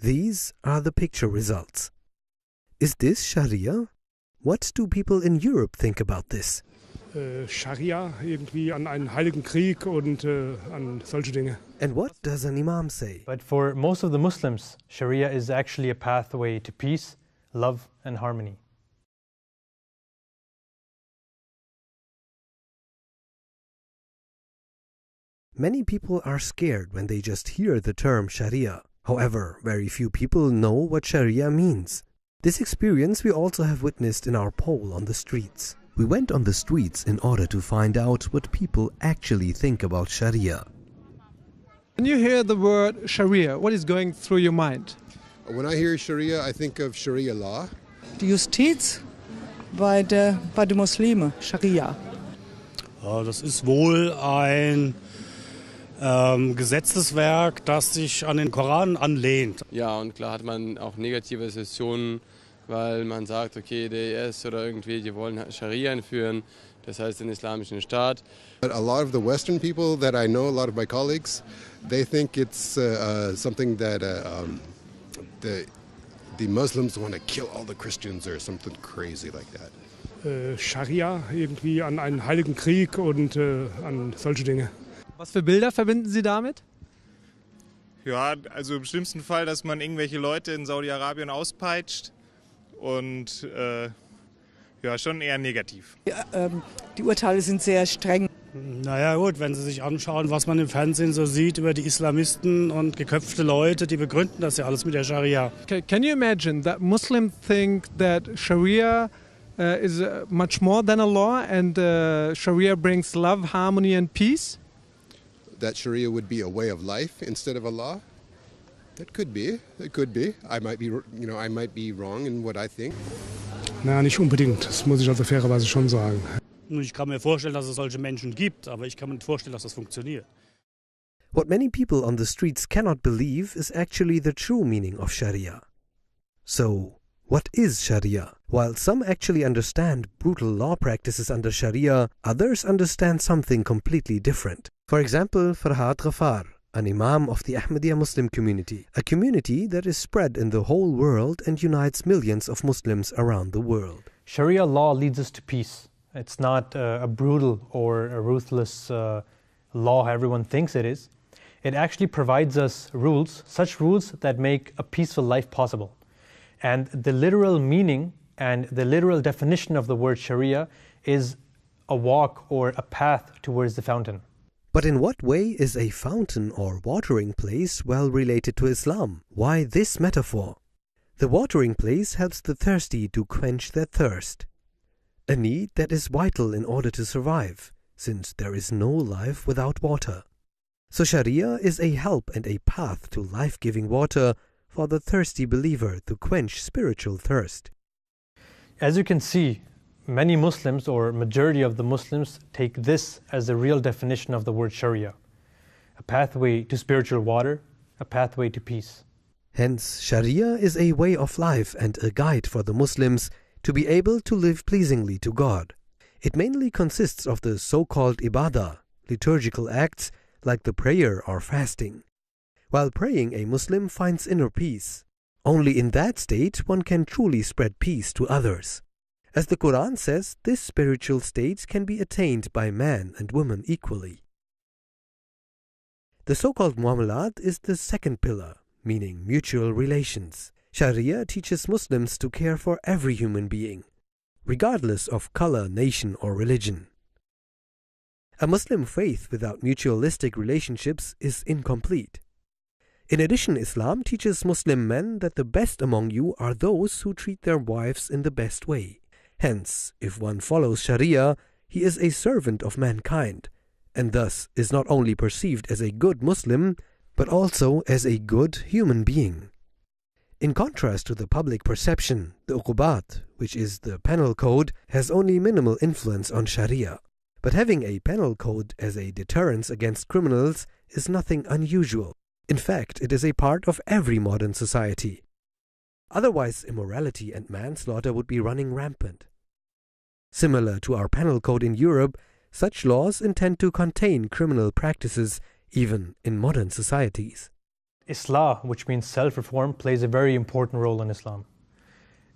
These are the picture results. Is this Sharia? What do people in Europe think about this? Uh, Sharia, irgendwie an einen heiligen Krieg und uh, an solche Dinge. And what does an Imam say? But for most of the Muslims, Sharia is actually a pathway to peace, love and harmony. Many people are scared when they just hear the term Sharia. However, very few people know what Sharia means. This experience we also have witnessed in our poll on the streets. We went on the streets in order to find out what people actually think about Sharia. When you hear the word Sharia, what is going through your mind? When I hear Sharia, I think of Sharia law. The Justiz by the by the Muslimen, Sharia. Oh, das ist wohl ein ähm, Gesetzeswerk, das sich an den Koran anlehnt. Ja, und klar hat man auch negative Sessionen, weil man sagt, okay, der IS oder irgendwie, die wollen Scharia einführen, das heißt den islamischen Staat. But a lot of the Western people that I know, a lot of my colleagues, they think it's uh, uh something that uh, um, the, the Muslims want to kill all the Christians or something crazy like that. Äh, Scharia irgendwie an einen heiligen Krieg und äh, an solche Dinge. Was für Bilder verbinden Sie damit? Ja, also im schlimmsten Fall, dass man irgendwelche Leute in Saudi-Arabien auspeitscht und äh, ja, schon eher negativ. Ja, ähm, die Urteile sind sehr streng. Naja gut, wenn Sie sich anschauen, was man im Fernsehen so sieht über die Islamisten und geköpfte Leute, die begründen das ja alles mit der Scharia. Okay, can you imagine that Muslims think that Sharia uh, is uh, much more than a law and uh, Sharia brings love, harmony and peace? that Sharia would be a way of life instead of a law? That could be. That could be. I might be, you know, I might be wrong in what I think. Na, nicht unbedingt. Das muss ich also fairerweise schon sagen. Ich kann mir vorstellen, dass es solche Menschen gibt, aber ich kann mir nicht vorstellen, dass das funktioniert. What many people on the streets cannot believe is actually the true meaning of Sharia. So, what is Sharia? While some actually understand brutal law practices under Sharia, others understand something completely different. For example, Farhad Ghaffar, an imam of the Ahmadiyya Muslim community, a community that is spread in the whole world and unites millions of Muslims around the world. Sharia law leads us to peace. It's not uh, a brutal or a ruthless uh, law, everyone thinks it is. It actually provides us rules, such rules that make a peaceful life possible. And the literal meaning and the literal definition of the word Sharia is a walk or a path towards the fountain. But in what way is a fountain or watering place well related to Islam? Why this metaphor? The watering place helps the thirsty to quench their thirst, a need that is vital in order to survive, since there is no life without water. So Sharia is a help and a path to life-giving water for the thirsty believer to quench spiritual thirst. As you can see, many Muslims or majority of the Muslims take this as the real definition of the word Sharia a pathway to spiritual water, a pathway to peace. Hence, Sharia is a way of life and a guide for the Muslims to be able to live pleasingly to God. It mainly consists of the so called ibadah, liturgical acts like the prayer or fasting. While praying, a Muslim finds inner peace. Only in that state one can truly spread peace to others. As the Quran says, this spiritual state can be attained by man and woman equally. The so-called muamalat is the second pillar, meaning mutual relations. Sharia teaches Muslims to care for every human being, regardless of color, nation or religion. A Muslim faith without mutualistic relationships is incomplete. In addition, Islam teaches Muslim men that the best among you are those who treat their wives in the best way. Hence, if one follows Sharia, he is a servant of mankind, and thus is not only perceived as a good Muslim, but also as a good human being. In contrast to the public perception, the Uqubat, which is the penal code, has only minimal influence on Sharia. But having a penal code as a deterrence against criminals is nothing unusual. In fact, it is a part of every modern society. Otherwise, immorality and manslaughter would be running rampant. Similar to our penal code in Europe, such laws intend to contain criminal practices even in modern societies. Islah, which means self reform, plays a very important role in Islam.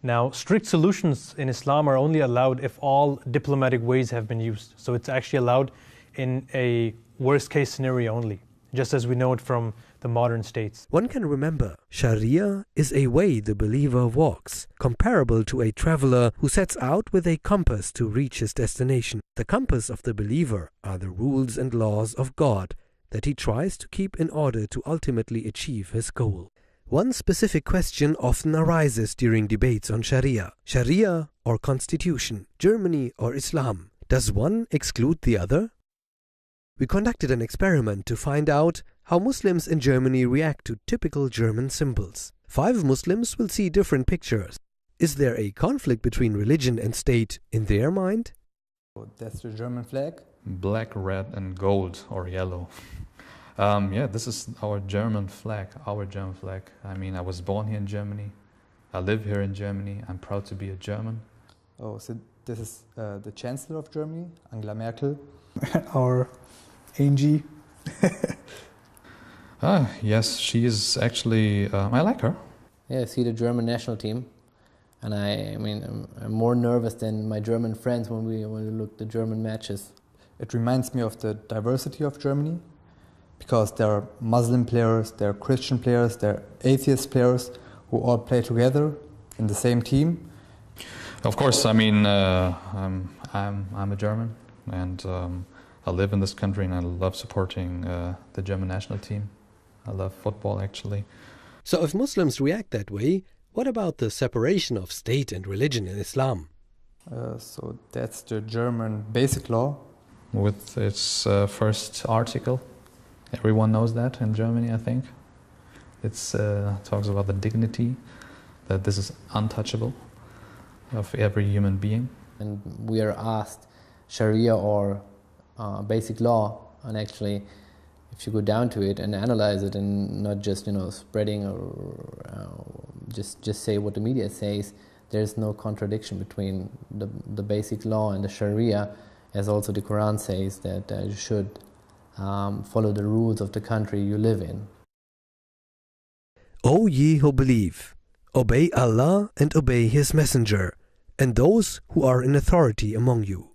Now, strict solutions in Islam are only allowed if all diplomatic ways have been used. So it's actually allowed in a worst case scenario only just as we know it from the modern states. One can remember, Sharia is a way the believer walks, comparable to a traveler who sets out with a compass to reach his destination. The compass of the believer are the rules and laws of God that he tries to keep in order to ultimately achieve his goal. One specific question often arises during debates on Sharia. Sharia or constitution, Germany or Islam. Does one exclude the other? We conducted an experiment to find out how Muslims in Germany react to typical German symbols. Five Muslims will see different pictures. Is there a conflict between religion and state in their mind? That's the German flag. Black, red, and gold or yellow. Um, yeah, this is our German flag, our German flag. I mean, I was born here in Germany. I live here in Germany. I'm proud to be a German. Oh, so this is uh, the Chancellor of Germany, Angela Merkel. our Angie? ah, yes, she is actually. Um, I like her. Yeah, I see the German national team, and I, I mean, I'm, I'm, more nervous than my German friends when we when we look at the German matches. It reminds me of the diversity of Germany, because there are Muslim players, there are Christian players, there are atheist players who all play together in the same team. Of course, I mean, uh, I'm, um, I'm I'm a German, and. Um, I live in this country and I love supporting uh, the German national team. I love football, actually. So, if Muslims react that way, what about the separation of state and religion in Islam? Uh, so, that's the German basic law. With its uh, first article, everyone knows that in Germany, I think. It uh, talks about the dignity, that this is untouchable of every human being. And we are asked Sharia or uh, basic law and actually if you go down to it and analyze it and not just you know spreading or uh, just just say what the media says there's no contradiction between the the basic law and the sharia as also the quran says that uh, you should um, follow the rules of the country you live in o ye who believe obey allah and obey his messenger and those who are in authority among you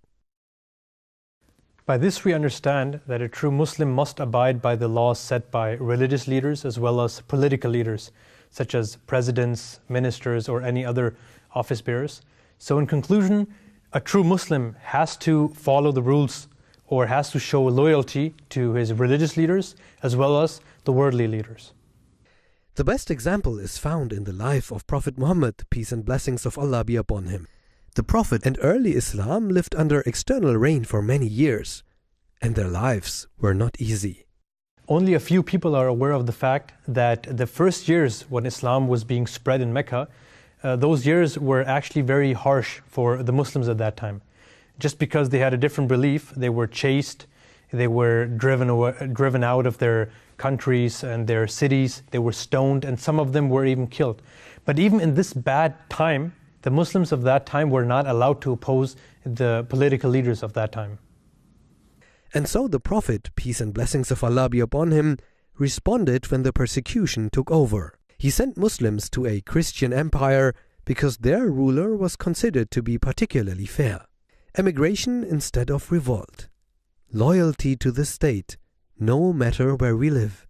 by this, we understand that a true Muslim must abide by the laws set by religious leaders as well as political leaders, such as presidents, ministers, or any other office bearers. So, in conclusion, a true Muslim has to follow the rules or has to show loyalty to his religious leaders as well as the worldly leaders. The best example is found in the life of Prophet Muhammad, peace and blessings of Allah be upon him. The Prophet and early Islam lived under external reign for many years, and their lives were not easy. Only a few people are aware of the fact that the first years when Islam was being spread in Mecca, uh, those years were actually very harsh for the Muslims at that time. Just because they had a different belief, they were chased, they were driven, away, driven out of their countries and their cities, they were stoned, and some of them were even killed. But even in this bad time, the Muslims of that time were not allowed to oppose the political leaders of that time. And so the Prophet, peace and blessings of Allah be upon him, responded when the persecution took over. He sent Muslims to a Christian empire because their ruler was considered to be particularly fair. Emigration instead of revolt. Loyalty to the state, no matter where we live.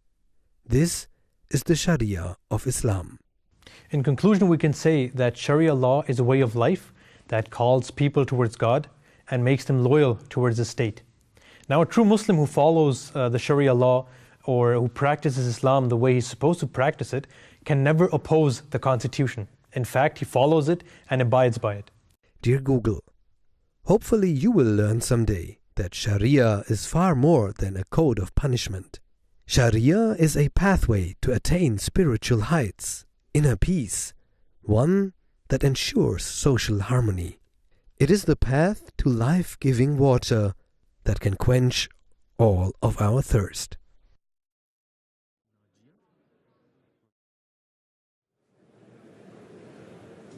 This is the Sharia of Islam. In conclusion, we can say that Sharia law is a way of life that calls people towards God and makes them loyal towards the state. Now, a true Muslim who follows uh, the Sharia law or who practices Islam the way he's supposed to practice it can never oppose the constitution. In fact, he follows it and abides by it. Dear Google, hopefully you will learn someday that Sharia is far more than a code of punishment. Sharia is a pathway to attain spiritual heights inner peace, one that ensures social harmony. It is the path to life giving water that can quench all of our thirst.